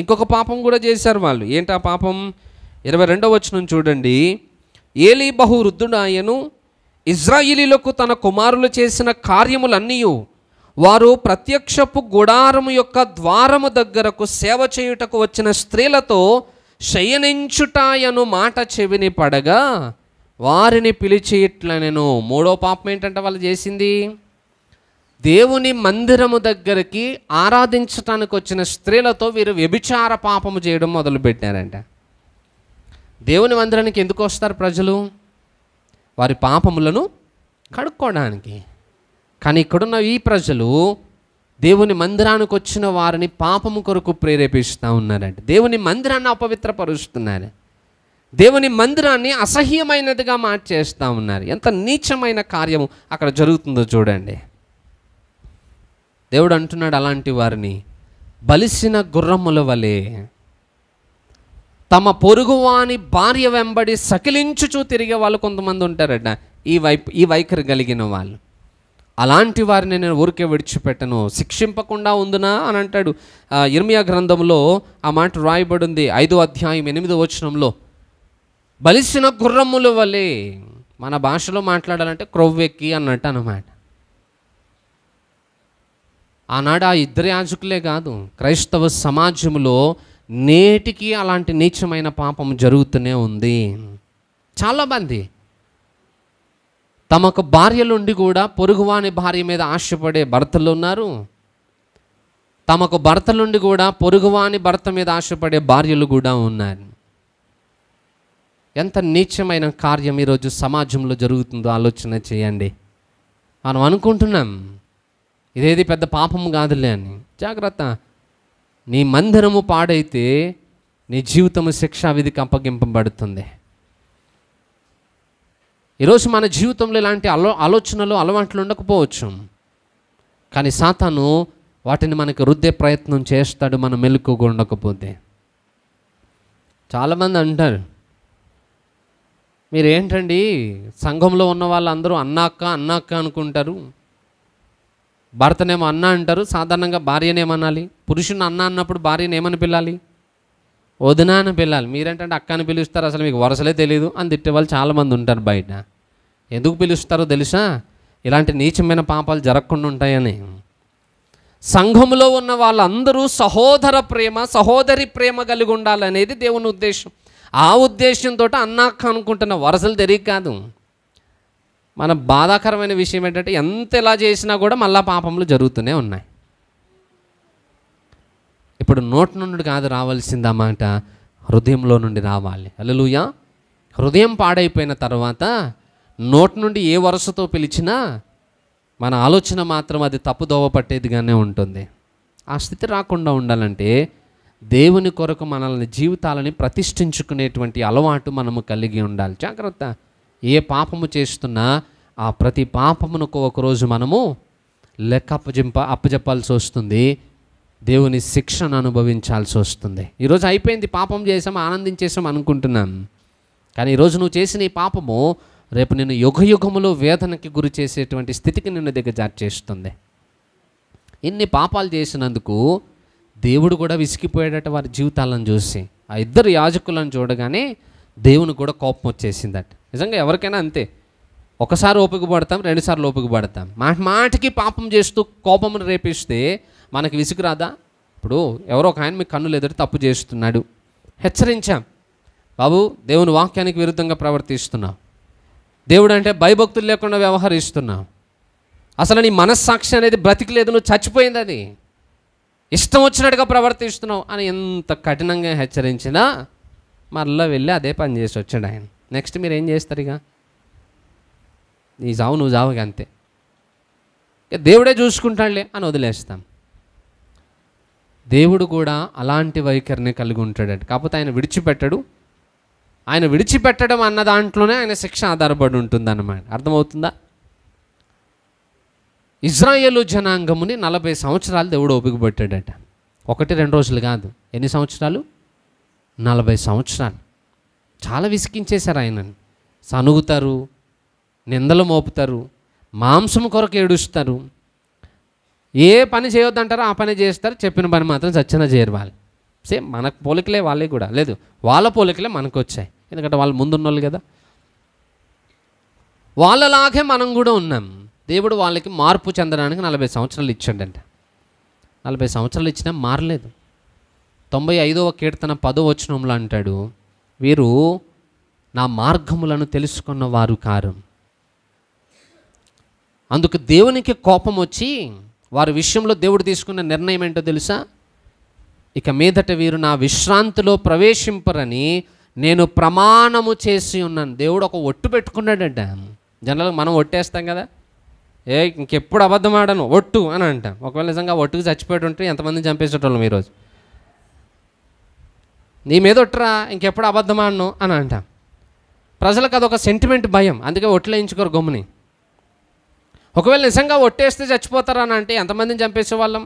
ఇంకొక పాపం కూడా చేశారు వాళ్ళు ఆ పాపం ఇరవై రెండవ వచనం చూడండి ఏలీ బహు వృద్ధుడాయను ఇజ్రాయిలీలకు తన కుమారులు చేసిన కార్యములన్నీ వారు ప్రత్యక్షపు గుడారము యొక్క ద్వారము దగ్గరకు సేవ చేయుటకు వచ్చిన స్త్రీలతో శయనించుటాయను మాట చెవిని పడగా వారిని పిలిచి ఇట్లా నేను మూడో పాపం ఏంటంటే వాళ్ళు చేసింది దేవుని మందిరము దగ్గరికి ఆరాధించటానికి వచ్చిన స్త్రీలతో వీరు వ్యభిచార పాపము చేయడం మొదలుపెట్టారంట దేవుని మందిరానికి ఎందుకు వస్తారు ప్రజలు వారి పాపములను కడుక్కోవడానికి కానీ ఇక్కడున్న ఈ ప్రజలు దేవుని మందిరానికి వచ్చిన వారిని పాపము కొరకు ప్రేరేపిస్తూ ఉన్నారంట దేవుని మందిరాన్ని అపవిత్రపరుస్తున్నారు దేవుని మందిరాన్ని అసహ్యమైనదిగా మార్చేస్తూ ఉన్నారు ఎంత నీచమైన కార్యము అక్కడ జరుగుతుందో చూడండి దేవుడు అంటున్నాడు అలాంటి వారిని బలిసిన గుర్రముల వలె తమ పొరుగువాని భార్య వెంబడి సకిలించుచూ తిరిగే వాళ్ళు కొంతమంది ఉంటారట ఈ వైపు ఈ వైఖరి కలిగిన వాళ్ళు అలాంటి వారిని నేను ఊరికే విడిచిపెట్టను శిక్షింపకుండా ఉందినా అని అంటాడు ఇర్మియా గ్రంథంలో ఆ మాట రాయబడి ఉంది ఐదో అధ్యాయం ఎనిమిదో వచనంలో బలిసిన గుర్రముల వలె మన భాషలో మాట్లాడాలంటే క్రొవ్వెక్కి అన్నట్టు అన్నమాట ఆనాడు ఆ ఇద్దరు యాజకులే కాదు క్రైస్తవ సమాజంలో నేటికి అలాంటి నీచమైన పాపం జరుగుతూనే ఉంది చాలామంది తమకు భార్యలుండి కూడా పొరుగువాని భార్య మీద ఆశపడే భర్తలు ఉన్నారు తమకు భర్తలుండి కూడా పొరుగువాని భర్త మీద ఆశపడే భార్యలు కూడా ఉన్నారు ఎంత నీచమైన కార్యం ఈరోజు సమాజంలో జరుగుతుందో ఆలోచన చేయండి మనం అనుకుంటున్నాం ఇదేది పెద్ద పాపం కాదులే అని జాగ్రత్త నీ మందిరము పాడైతే నీ జీవితము శిక్షా విధికి అప్పగింపబడుతుంది ఈరోజు మన జీవితంలో ఇలాంటి అలో ఆలోచనలు అలవాట్లు ఉండకపోవచ్చు కానీ సాతాను వాటిని మనకు రుద్దే ప్రయత్నం చేస్తాడు మన మెలకు ఉండకపోతే చాలామంది అంటారు మీరు ఏంటండి సంఘంలో ఉన్న వాళ్ళందరూ అన్నాక అన్నాక అనుకుంటారు భర్తనేమో అన్న అంటారు సాధారణంగా అనాలి పురుషుని అన్న అన్నప్పుడు భార్యని ఏమని పిల్లాలి వదిన అని పిల్లాలి మీరేంటంటే అక్కని పిలుస్తారు అసలు మీకు వరసలే తెలియదు అని తిట్టే వాళ్ళు చాలామంది ఉంటారు బయట ఎందుకు పిలుస్తారో తెలుసా ఇలాంటి నీచమైన పాపాలు జరగకుండా ఉంటాయని సంఘంలో ఉన్న వాళ్ళందరూ సహోదర ప్రేమ సహోదరి ప్రేమ కలిగి ఉండాలనేది దేవుని ఉద్దేశం ఆ ఉద్దేశంతో అన్నాక అనుకుంటున్న వరసలు తెలియదు కాదు మన బాధాకరమైన విషయం ఏంటంటే ఎంత ఎలా చేసినా కూడా మళ్ళా పాపములు జరుగుతూనే ఉన్నాయి ఇప్పుడు నోటి నుండి కాదు రావాల్సిందన్నమాట హృదయంలో నుండి రావాలి అలలుయా హృదయం పాడైపోయిన తర్వాత నోటి నుండి ఏ వరుసతో పిలిచినా మన ఆలోచన మాత్రం అది తప్పుదోవ పట్టేదిగానే ఉంటుంది ఆ స్థితి రాకుండా ఉండాలంటే దేవుని కొరకు మనల్ని జీవితాలని ప్రతిష్ఠించుకునేటువంటి అలవాటు మనము కలిగి ఉండాలి జాగ్రత్త ఏ పాపము చేస్తున్నా ఆ ప్రతి పాపమునకు ఒకరోజు మనము లెక్క అప్పజింప అప్పజెప్పాల్సి వస్తుంది దేవుని శిక్షను అనుభవించాల్సి వస్తుంది ఈరోజు అయిపోయింది పాపం చేసాం ఆనందించేసాం అనుకుంటున్నాం కానీ ఈరోజు నువ్వు చేసిన ఈ పాపము రేపు నేను యుగయుగములో వేదనకి గురి చేసేటువంటి స్థితికి నిన్ను దిగజార్ చేస్తుంది ఇన్ని పాపాలు చేసినందుకు దేవుడు కూడా విసిగిపోయాడట వారి జీవితాలను చూసి ఆ ఇద్దరు యాజకులను చూడగానే దేవుని కూడా కోపం వచ్చేసిందట నిజంగా ఎవరికైనా అంతే ఒకసారి ఓపిక పడతాం రెండుసార్లు ఓపిక పడతాం మాట మాటికి పాపం చేస్తూ కోపమును రేపిస్తే మనకి విసుగురాదా ఇప్పుడు ఎవరో ఒక ఆయన మీ కన్నులు ఎదురు తప్పు చేస్తున్నాడు హెచ్చరించాం బాబు దేవుని వాక్యానికి విరుద్ధంగా ప్రవర్తిస్తున్నావు దేవుడు అంటే భయభక్తులు లేకుండా వ్యవహరిస్తున్నావు అసలు నీ మనస్సాక్షి అనేది బ్రతికలేదు నువ్వు చచ్చిపోయింది అది ఇష్టం వచ్చినట్టుగా ప్రవర్తిస్తున్నావు అని ఎంత కఠినంగా హెచ్చరించినా మరలా వెళ్ళి అదే పని చేసి వచ్చాడు ఆయన నెక్స్ట్ మీరు ఏం చేస్తారు ఇక నీ జావు నువ్వు జావుగా అంతే ఇక దేవుడే చూసుకుంటాడులే అని వదిలేస్తాం దేవుడు కూడా అలాంటి వైఖరిని కలిగి ఉంటాడు కాకపోతే ఆయన విడిచిపెట్టడు ఆయన విడిచిపెట్టడం అన్న దాంట్లోనే ఆయన శిక్ష ఆధారపడి ఉంటుందన్నమాట అర్థమవుతుందా ఇజ్రాయేలు జనాంగముని నలభై సంవత్సరాలు దేవుడు ఓపిక ఒకటి రెండు రోజులు కాదు ఎన్ని సంవత్సరాలు నలభై సంవత్సరాలు చాలా విసికించేశారు ఆయనని సనుగుతారు నిందలు మోపుతారు మాంసం కొరకు ఏడుస్తారు ఏ పని చేయొద్దంటారో ఆ పని చేస్తారు చెప్పిన పని మాత్రం చచ్చిన చేయరు వాళ్ళు సేమ్ మన పోలికలే వాళ్ళే కూడా లేదు వాళ్ళ పోలికలే మనకు వచ్చాయి ఎందుకంటే వాళ్ళు ముందున్నోళ్ళు కదా వాళ్ళలాగే మనం కూడా ఉన్నాం దేవుడు వాళ్ళకి మార్పు చెందడానికి నలభై సంవత్సరాలు ఇచ్చాడంట నలభై సంవత్సరాలు ఇచ్చినా మారలేదు తొంభై ఐదవ కీర్తన పదో వచనంలో అంటాడు వీరు నా మార్గములను తెలుసుకున్న వారు కారు అందుకు దేవునికి కోపం వచ్చి వారి విషయంలో దేవుడు తీసుకున్న నిర్ణయం ఏంటో తెలుసా ఇక మీదట వీరు నా విశ్రాంతిలో ప్రవేశింపరని నేను ప్రమాణము చేసి ఉన్నాను దేవుడు ఒక ఒట్టు పెట్టుకున్నాడంట జనరల్గా మనం ఒట్టేస్తాం కదా ఏ ఇంకెప్పుడు అబద్ధం ఆడను ఒట్టు అని అంటాం ఒకవేళ నిజంగా ఒట్టుకు చచ్చిపోయి ఉంటే ఎంతమంది చంపేసేటోళ్ళం ఈరోజు నీ మీద ఒట్టరా ఇంకెప్పుడు అబద్ధమాడను అని అంటాం ప్రజలకు అదొక సెంటిమెంట్ భయం అందుకే ఒట్లేయించుకోరు గమ్ముని ఒకవేళ నిజంగా ఒట్టేస్తే అని అంటే ఎంతమందిని చంపేసేవాళ్ళం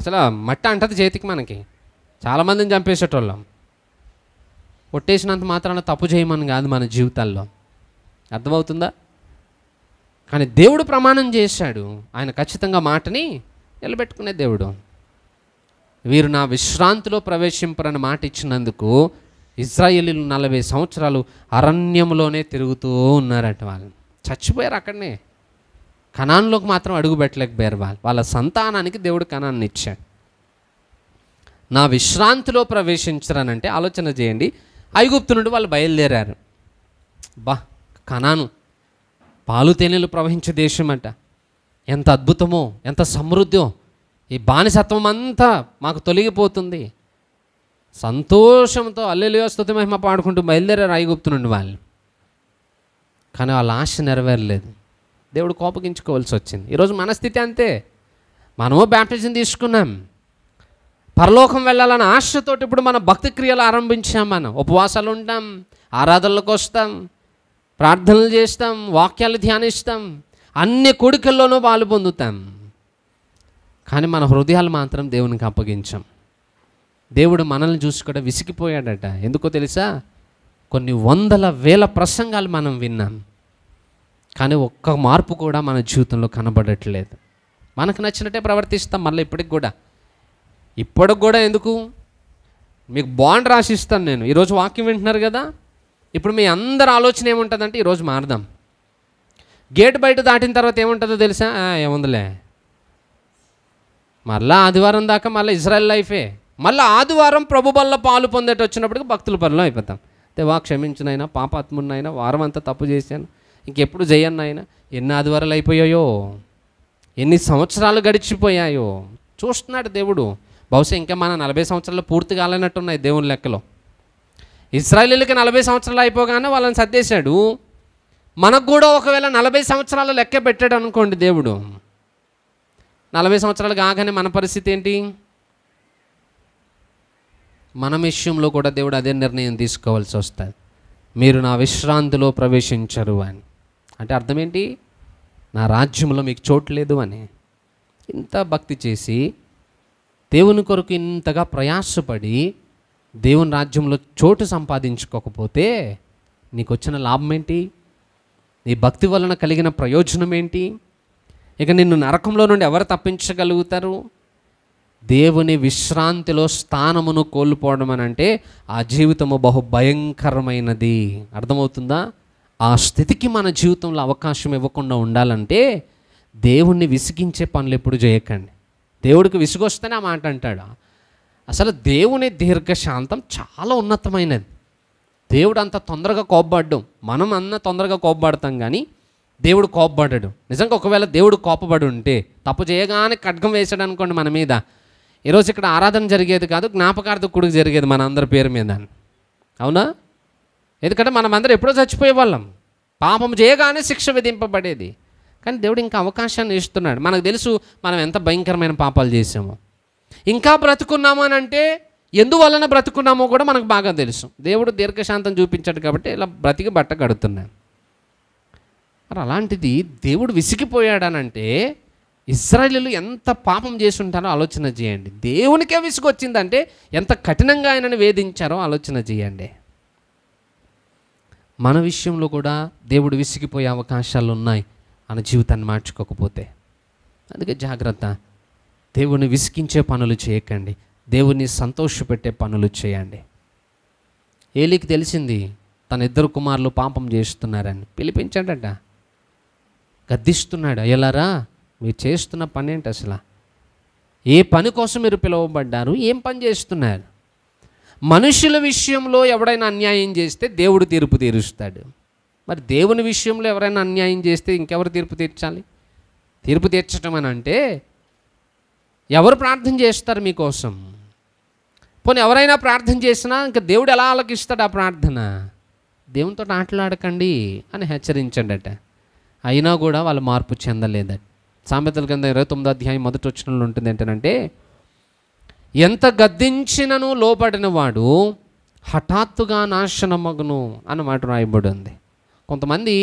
అసలు మట్ట అంటది చేతికి మనకి చాలామందిని చంపేసేటోళ్ళం ఒట్టేసినంత మాత్రాన తప్పు చేయమని కాదు మన జీవితాల్లో అర్థమవుతుందా కానీ దేవుడు ప్రమాణం చేశాడు ఆయన ఖచ్చితంగా మాటని నిలబెట్టుకునే దేవుడు వీరు నా విశ్రాంతిలో ప్రవేశింపరని మాట ఇచ్చినందుకు ఇజ్రాయేలీలు నలభై సంవత్సరాలు అరణ్యంలోనే తిరుగుతూ ఉన్నారట వాళ్ళు చచ్చిపోయారు అక్కడనే కణాన్లోకి మాత్రం అడుగు పెట్టలేకపోయారు వాళ్ళు వాళ్ళ సంతానానికి దేవుడు కణాన్ని ఇచ్చాడు నా విశ్రాంతిలో ప్రవేశించరనంటే ఆలోచన చేయండి ఐగుప్తు నుండి వాళ్ళు బయలుదేరారు బా కణాను పాలు తేనెలు ప్రవహించే దేశం అంట ఎంత అద్భుతమో ఎంత సమృద్ధో ఈ బానిసత్వం అంతా మాకు తొలగిపోతుంది సంతోషంతో అల్లెలుగా స్థుతి మహిమ పాడుకుంటూ బయలుదేరారు ఐగుప్తు నుండి వాళ్ళు కానీ వాళ్ళ ఆశ నెరవేరలేదు దేవుడు కోపగించుకోవాల్సి వచ్చింది ఈరోజు మన స్థితి అంతే మనము బ్యాప్టిజం తీసుకున్నాం పరలోకం వెళ్ళాలన్న ఆశతోటి ఇప్పుడు మన భక్తి క్రియలు ఆరంభించాం మనం ఉపవాసాలు ఉంటాం ఆరాధనలకు వస్తాం ప్రార్థనలు చేస్తాం వాక్యాలు ధ్యానిస్తాం అన్ని కొడుకల్లోనూ పాలు పొందుతాం కానీ మన హృదయాలు మాత్రం దేవునికి అప్పగించాం దేవుడు మనల్ని చూసి కూడా విసిగిపోయాడట ఎందుకో తెలుసా కొన్ని వందల వేల ప్రసంగాలు మనం విన్నాం కానీ ఒక్క మార్పు కూడా మన జీవితంలో కనబడట్లేదు మనకు నచ్చినట్టే ప్రవర్తిస్తాం మళ్ళీ ఇప్పటికి కూడా ఇప్పటికి కూడా ఎందుకు మీకు బాండ్ రాసిస్తాను నేను ఈరోజు వాక్యం వింటున్నారు కదా ఇప్పుడు మీ అందరి ఆలోచన ఏముంటుందంటే ఈరోజు మారదాం గేట్ బయట దాటిన తర్వాత ఏముంటుందో తెలుసా ఏముందిలే మళ్ళీ ఆదివారం దాకా మళ్ళీ ఇజ్రాయెల్ లైఫే మళ్ళీ ఆదివారం ప్రభు బల్ల పాలు పొందేట వచ్చినప్పటికి భక్తుల పనులు అయిపోతాం వా క్షమించినైనా పాపాత్మున్నైనా వారం అంతా తప్పు చేశాను ఇంకెప్పుడు చేయను అయినా ఎన్ని ఆదివారాలు అయిపోయాయో ఎన్ని సంవత్సరాలు గడిచిపోయాయో చూస్తున్నాడు దేవుడు బహుశా ఇంకా మన నలభై సంవత్సరాలు పూర్తి కాలేనట్టున్నాయి దేవుని లెక్కలో ఇస్రాయలీలకి నలభై సంవత్సరాలు అయిపోగానే వాళ్ళని సర్దేశాడు మనకు కూడా ఒకవేళ నలభై సంవత్సరాలు లెక్క పెట్టాడు అనుకోండి దేవుడు నలభై సంవత్సరాలు కాగానే మన పరిస్థితి ఏంటి మన విషయంలో కూడా దేవుడు అదే నిర్ణయం తీసుకోవాల్సి వస్తుంది మీరు నా విశ్రాంతిలో ప్రవేశించరు అని అంటే అర్థమేంటి నా రాజ్యంలో మీకు చోటు లేదు అని ఇంత భక్తి చేసి దేవుని కొరకు ఇంతగా ప్రయాసపడి దేవుని రాజ్యంలో చోటు సంపాదించుకోకపోతే నీకు వచ్చిన లాభం ఏంటి నీ భక్తి వలన కలిగిన ప్రయోజనం ఏంటి ఇక నిన్ను నరకంలో నుండి ఎవరు తప్పించగలుగుతారు దేవుని విశ్రాంతిలో స్థానమును కోల్పోవడం అని అంటే ఆ జీవితము బహు భయంకరమైనది అర్థమవుతుందా ఆ స్థితికి మన జీవితంలో అవకాశం ఇవ్వకుండా ఉండాలంటే దేవుణ్ణి విసిగించే పనులు ఎప్పుడు చేయకండి దేవుడికి విసుగొస్తేనే ఆ మాట అంటాడు అసలు దేవుని దీర్ఘశాంతం చాలా ఉన్నతమైనది దేవుడు అంత తొందరగా కోప్పడ్డం మనం అన్న తొందరగా కోప్పడతాం కానీ దేవుడు కోపపడ్డాడు నిజంగా ఒకవేళ దేవుడు కోపపడి ఉంటే తప్పు చేయగానే ఖడ్గం వేసాడు అనుకోండి మన మీద ఈరోజు ఇక్కడ ఆరాధన జరిగేది కాదు జ్ఞాపకార్థ కూడికి జరిగేది మన అందరి పేరు మీద అవునా ఎందుకంటే మనం అందరూ ఎప్పుడో చచ్చిపోయేవాళ్ళం పాపం చేయగానే శిక్ష విధింపబడేది కానీ దేవుడు ఇంకా అవకాశాన్ని ఇస్తున్నాడు మనకు తెలుసు మనం ఎంత భయంకరమైన పాపాలు చేసామో ఇంకా బ్రతుకున్నాము అని అంటే ఎందువలన బ్రతుకున్నామో కూడా మనకు బాగా తెలుసు దేవుడు దీర్ఘశాంతం చూపించాడు కాబట్టి ఇలా బ్రతికి బట్ట కడుతున్నాను మరి అలాంటిది దేవుడు విసిగిపోయాడనంటే ఇస్రాయలు ఎంత పాపం చేసి ఉంటారో ఆలోచన చేయండి దేవునికే విసుగొచ్చిందంటే ఎంత కఠినంగా ఆయనను వేధించారో ఆలోచన చేయండి మన విషయంలో కూడా దేవుడు విసిగిపోయే అవకాశాలు ఉన్నాయి మన జీవితాన్ని మార్చుకోకపోతే అందుకే జాగ్రత్త దేవుని విసిగించే పనులు చేయకండి దేవుని సంతోషపెట్టే పనులు చేయండి ఏలికి తెలిసింది తన ఇద్దరు కుమారులు పాపం చేస్తున్నారని పిలిపించాడట గద్దిస్తున్నాడు అయ్యలారా మీరు చేస్తున్న పని ఏంటి అసలు ఏ పని కోసం మీరు పిలువబడ్డారు ఏం పని చేస్తున్నారు మనుషుల విషయంలో ఎవడైనా అన్యాయం చేస్తే దేవుడు తీర్పు తీరుస్తాడు మరి దేవుని విషయంలో ఎవరైనా అన్యాయం చేస్తే ఇంకెవరు తీర్పు తీర్చాలి తీర్పు తీర్చడం అని అంటే ఎవరు ప్రార్థన చేస్తారు మీకోసం పోనీ ఎవరైనా ప్రార్థన చేసినా ఇంకా దేవుడు ఎలా ఆలకిస్తాడు ఆ ప్రార్థన దేవునితో ఆటలాడకండి అని హెచ్చరించండట అయినా కూడా వాళ్ళు మార్పు చెందలేదని సామెతల కింద ఇరవై తొమ్మిది అధ్యాయం మొదటి వచ్చిన ఉంటుంది ఏంటంటే ఎంత గద్దించినను లోబడిన వాడు హఠాత్తుగా నాశనమగును అన్నమాట రాయబడి ఉంది కొంతమంది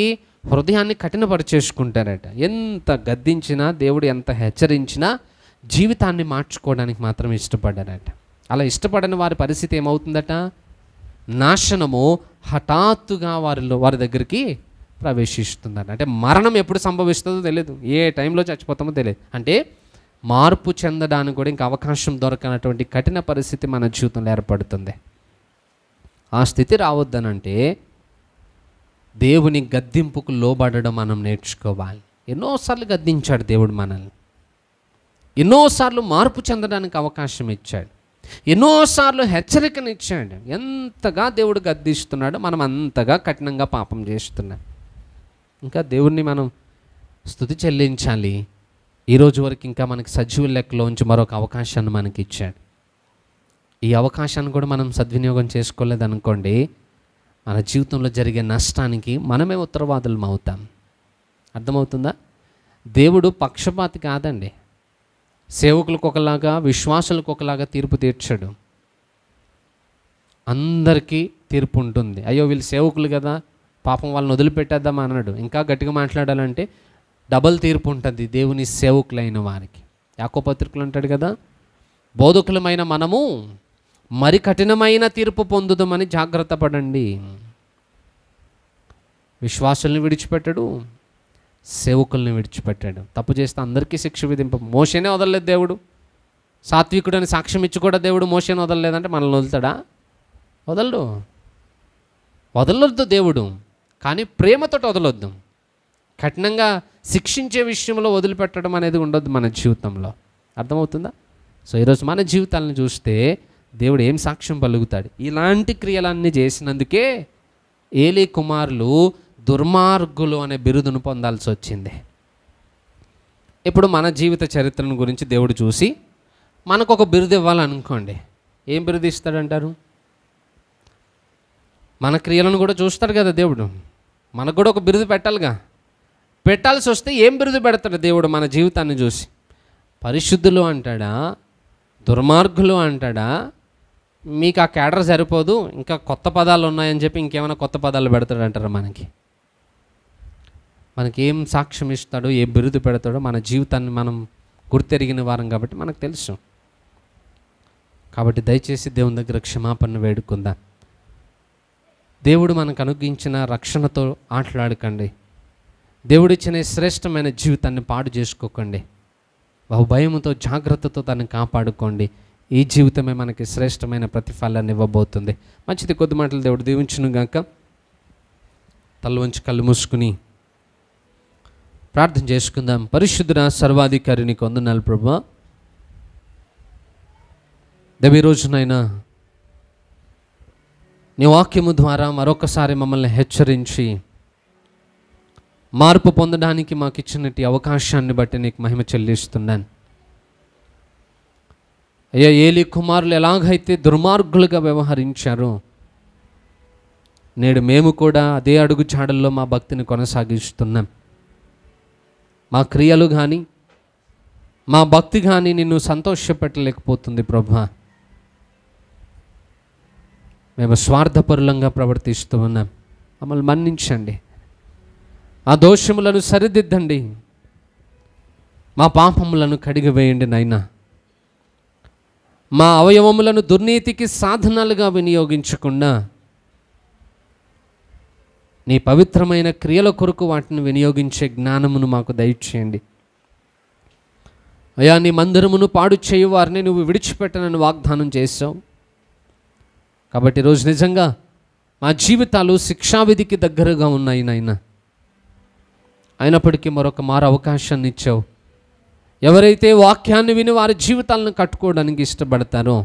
హృదయాన్ని కఠినపరిచేసుకుంటారట ఎంత గద్దించినా దేవుడు ఎంత హెచ్చరించినా జీవితాన్ని మార్చుకోవడానికి మాత్రం ఇష్టపడ్డారట అలా ఇష్టపడని వారి పరిస్థితి ఏమవుతుందట నాశనము హఠాత్తుగా వారిలో వారి దగ్గరికి ప్రవేశిస్తుందని అంటే మరణం ఎప్పుడు సంభవిస్తుందో తెలియదు ఏ టైంలో చచ్చిపోతామో తెలియదు అంటే మార్పు చెందడానికి కూడా ఇంకా అవకాశం దొరకనటువంటి కఠిన పరిస్థితి మన జీవితంలో ఏర్పడుతుంది ఆ స్థితి రావద్దనంటే దేవుని గద్దింపుకు లోబడడం మనం నేర్చుకోవాలి ఎన్నోసార్లు గద్దించాడు దేవుడు మనల్ని ఎన్నోసార్లు మార్పు చెందడానికి అవకాశం ఇచ్చాడు ఎన్నోసార్లు హెచ్చరికనిచ్చాడు ఎంతగా దేవుడు గద్దిస్తున్నాడో మనం అంతగా కఠినంగా పాపం చేస్తున్నాం ఇంకా దేవుణ్ణి మనం స్థుతి చెల్లించాలి ఈరోజు వరకు ఇంకా మనకి సజీవుల లెక్కలోంచి మరొక అవకాశాన్ని మనకి ఇచ్చాడు ఈ అవకాశాన్ని కూడా మనం సద్వినియోగం చేసుకోలేదనుకోండి మన జీవితంలో జరిగే నష్టానికి మనమే ఉత్తరవాదులం అవుతాం అర్థమవుతుందా దేవుడు పక్షపాతి కాదండి సేవకులకు ఒకలాగా విశ్వాసులకు ఒకలాగా తీర్పు తీర్చాడు అందరికీ తీర్పు ఉంటుంది అయ్యో వీళ్ళు సేవకులు కదా పాపం వాళ్ళని వదిలిపెట్టేద్దాం అన్నాడు ఇంకా గట్టిగా మాట్లాడాలంటే డబల్ తీర్పు ఉంటుంది దేవుని సేవకులైన వారికి యాకోపత్రికలు అంటాడు కదా బోధకులమైన మనము మరి కఠినమైన తీర్పు పొందుదామని జాగ్రత్త పడండి విశ్వాసుల్ని విడిచిపెట్టడు సేవకుల్ని విడిచిపెట్టాడు తప్పు చేస్తే అందరికీ శిక్ష విధింప మోసనే వదలలేదు దేవుడు సాత్వికుడు అని సాక్ష్యం ఇచ్చి కూడా దేవుడు మోసేని వదలలేదంటే మనల్ని వదులుతాడా వదలడు వదలొద్దు దేవుడు కానీ ప్రేమతో వదలొద్దాం కఠినంగా శిక్షించే విషయంలో వదిలిపెట్టడం అనేది ఉండొద్దు మన జీవితంలో అర్థమవుతుందా సో ఈరోజు మన జీవితాలను చూస్తే దేవుడు ఏం సాక్ష్యం పలుకుతాడు ఇలాంటి క్రియలన్నీ చేసినందుకే ఏలీ కుమారులు దుర్మార్గులు అనే బిరుదును పొందాల్సి వచ్చింది ఇప్పుడు మన జీవిత చరిత్రను గురించి దేవుడు చూసి మనకు ఒక బిరుదు ఇవ్వాలనుకోండి ఏం బిరుదు ఇస్తాడంటారు మన క్రియలను కూడా చూస్తాడు కదా దేవుడు మనకు కూడా ఒక బిరుదు పెట్టాలిగా పెట్టాల్సి వస్తే ఏం బిరుదు పెడతాడు దేవుడు మన జీవితాన్ని చూసి పరిశుద్ధులు అంటాడా దుర్మార్గులు అంటాడా మీకు ఆ క్యాడర్ సరిపోదు ఇంకా కొత్త పదాలు ఉన్నాయని చెప్పి ఇంకేమైనా కొత్త పదాలు పెడతాడంటారు మనకి మనకి ఏం సాక్ష్యం ఇస్తాడో ఏ బిరుదు పెడతాడో మన జీవితాన్ని మనం గుర్తెరిగిన వారం కాబట్టి మనకు తెలుసు కాబట్టి దయచేసి దేవుని దగ్గర క్షమాపణ వేడుకుందాం దేవుడు మనకు అనుగ్రహించిన రక్షణతో ఆటలాడకండి దేవుడిచ్చిన శ్రేష్టమైన జీవితాన్ని పాడు చేసుకోకండి భయముతో జాగ్రత్తతో దాన్ని కాపాడుకోండి ఈ జీవితమే మనకి శ్రేష్టమైన ప్రతిఫలాన్ని ఇవ్వబోతుంది మంచిది కొద్ది మాటలు దేవుడు దీవించును గాక తల వంచి కళ్ళు మూసుకుని ప్రార్థన చేసుకుందాం పరిశుద్ధుడ సర్వాధికారిని కొందనాలు ప్రభా ఈ రోజునైనా నీ వాక్యము ద్వారా మరొకసారి మమ్మల్ని హెచ్చరించి మార్పు పొందడానికి మాకు ఇచ్చినటి అవకాశాన్ని బట్టి నీకు మహిమ చెల్లిస్తున్నాను అయ్యా ఏలి కుమారులు ఎలాగైతే దుర్మార్గులుగా వ్యవహరించారో నేడు మేము కూడా అదే అడుగు చాడల్లో మా భక్తిని కొనసాగిస్తున్నాం మా క్రియలు కానీ మా భక్తి కానీ నిన్ను సంతోషపెట్టలేకపోతుంది ప్రభా మేము స్వార్థపరులంగా ప్రవర్తిస్తూ ఉన్నాం మమ్మల్ని మన్నించండి ఆ దోషములను సరిదిద్దండి మా పాపములను కడిగివేయండి నాయన మా అవయవములను దుర్నీతికి సాధనాలుగా వినియోగించకుండా నీ పవిత్రమైన క్రియల కొరకు వాటిని వినియోగించే జ్ఞానమును మాకు దయచేయండి అయా నీ మందిరమును పాడు చేయువారిని వారిని నువ్వు విడిచిపెట్టనని వాగ్దానం చేశావు కాబట్టి ఈరోజు నిజంగా మా జీవితాలు శిక్షావిధికి దగ్గరగా ఉన్నాయి నాయన అయినప్పటికీ మరొక మారు అవకాశాన్ని ఇచ్చావు ఎవరైతే వాక్యాన్ని విని వారి జీవితాలను కట్టుకోవడానికి ఇష్టపడతారో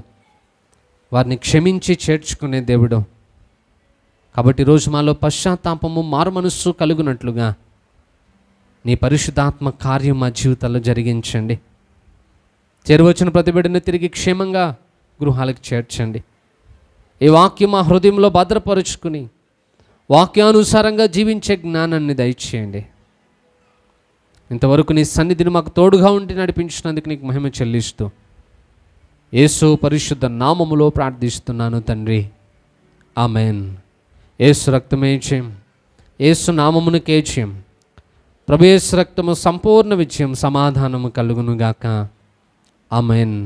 వారిని క్షమించి చేర్చుకునే దేవుడు కాబట్టి ఈరోజు మాలో పశ్చాత్తాపము మారు మనస్సు కలుగునట్లుగా నీ పరిశుద్ధాత్మ కార్యం మా జీవితాల్లో జరిగించండి చేరువచ్చిన ప్రతిబిడను తిరిగి క్షేమంగా గృహాలకు చేర్చండి ఈ వాక్యం మా హృదయంలో భద్రపరుచుకుని వాక్యానుసారంగా జీవించే జ్ఞానాన్ని దయచేయండి ఇంతవరకు నీ సన్నిధిని మాకు తోడుగా ఉండి నడిపించినందుకు నీకు మహిమ చెల్లిస్తూ ఏసు పరిశుద్ధ నామములో ప్రార్థిస్తున్నాను తండ్రి ఆమెన్ ఏసు రక్తమే చేయం ఏసు నామమును కేచయం ప్రభు రక్తము సంపూర్ణ విజయం సమాధానము కలుగునుగాక ఆమెన్